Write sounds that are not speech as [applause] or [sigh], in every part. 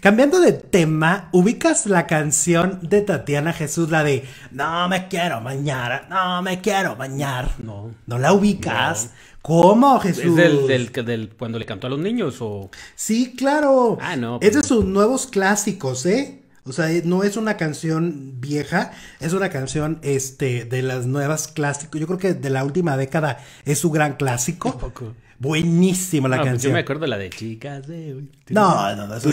Cambiando de tema, ubicas la canción de Tatiana Jesús, la de No me quiero bañar, no me quiero bañar. No. ¿No la ubicas? ¿Cómo, Jesús? ¿Es del, del, cuando le cantó a los niños o...? Sí, claro. Ah, no. Es de pues sus nuevos clásicos, ¿eh? O sea, eh, no es una canción vieja, es una canción este, de las nuevas clásicas. Yo creo que de la última década es su gran clásico. Tampoco. Buenísima la pues, canción. yo me acuerdo la de chicas de... No, no, eso,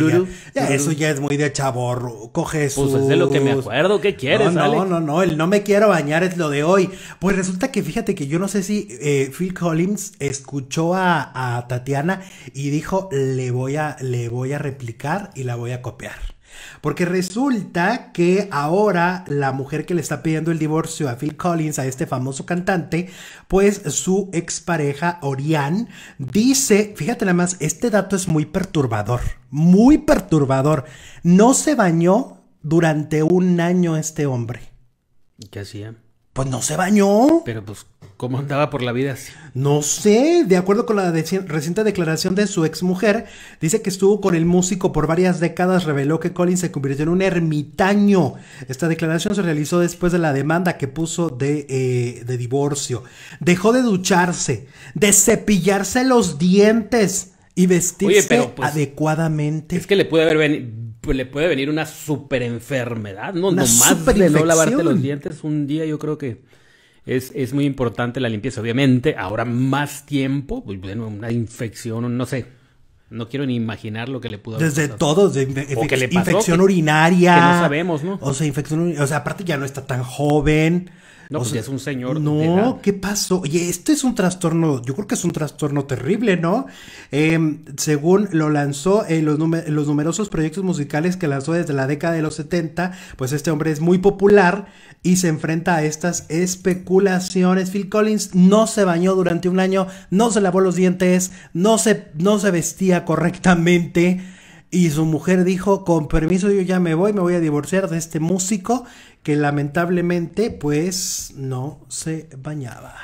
ya, es muy de chaborro. Coge su. Pues es de lo que me acuerdo. ¿Qué quieres, No, no, no, no, El no me quiero bañar es lo de hoy. Pues resulta que fíjate que yo no sé si eh, Phil Collins escuchó a, a, Tatiana y dijo: le voy, a, le voy a replicar y la voy a copiar. Porque resulta que ahora la mujer que le está pidiendo el divorcio a Phil Collins, a este famoso cantante, pues su expareja Orián dice, fíjate nada más, este dato es muy perturbador, muy perturbador. No se bañó durante un año este hombre. ¿Y ¿Qué hacía? Pues no se bañó. Pero pues ¿Cómo andaba por la vida así? No sé, de acuerdo con la reciente declaración de su exmujer, dice que estuvo con el músico por varias décadas, reveló que Colin se convirtió en un ermitaño. Esta declaración se realizó después de la demanda que puso de, eh, divorcio. Dejó de ducharse, de cepillarse los dientes y vestirse pues, adecuadamente. Es que le puede pues, venir una super enfermedad, ¿no? Nomás de no lavarte los dientes un día, yo creo que es, es muy importante la limpieza. Obviamente, ahora más tiempo, pues, bueno, una infección, no sé, no quiero ni imaginar lo que le pudo haber Desde todos, de infección urinaria. Que no sabemos, ¿no? O sea, infección O sea, aparte ya no está tan joven. No, pues es un señor. No, ¿qué pasó? Oye, este es un trastorno, yo creo que es un trastorno terrible, ¿no? Em, según lo lanzó en los, los, numerosos proyectos musicales que lanzó desde la década de los 70, pues este hombre es muy popular y se enfrenta a estas especulaciones. Phil Collins no se bañó durante un año, no se lavó los dientes, no se, no se vestía correctamente y su mujer dijo, con permiso yo ya me voy, me voy a divorciar de este músico que lamentablemente pues no se bañaba.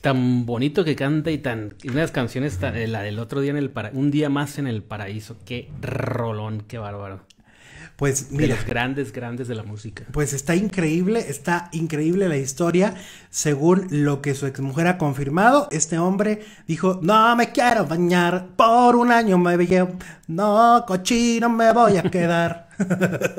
Tan bonito que canta y tan... unas canciones, eh, la del otro día en el paraíso, un día más en el paraíso, qué rolón, qué bárbaro. Pues mira. los grandes, grandes de la música. Pues está increíble, está increíble la historia. Según lo que su exmujer ha confirmado, este hombre dijo: No me quiero bañar, por un año me veo. No, cochino me voy a quedar. [laughs]